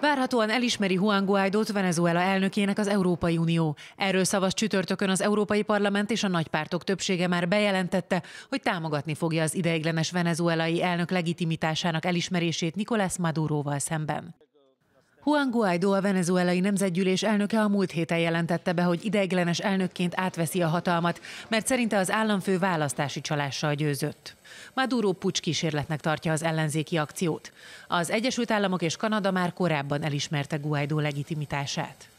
Várhatóan elismeri Juan Guaidót Venezuela elnökének az Európai Unió. Erről szavaz csütörtökön az Európai Parlament és a nagypártok többsége már bejelentette, hogy támogatni fogja az ideiglenes venezuelai elnök legitimitásának elismerését Nicolás Maduroval szemben. Juan Guaidó, a venezuelai nemzetgyűlés elnöke a múlt héten jelentette be, hogy ideiglenes elnökként átveszi a hatalmat, mert szerinte az államfő választási csalással győzött. Maduro pucs kísérletnek tartja az ellenzéki akciót. Az Egyesült Államok és Kanada már korábban elismerte Guaidó legitimitását.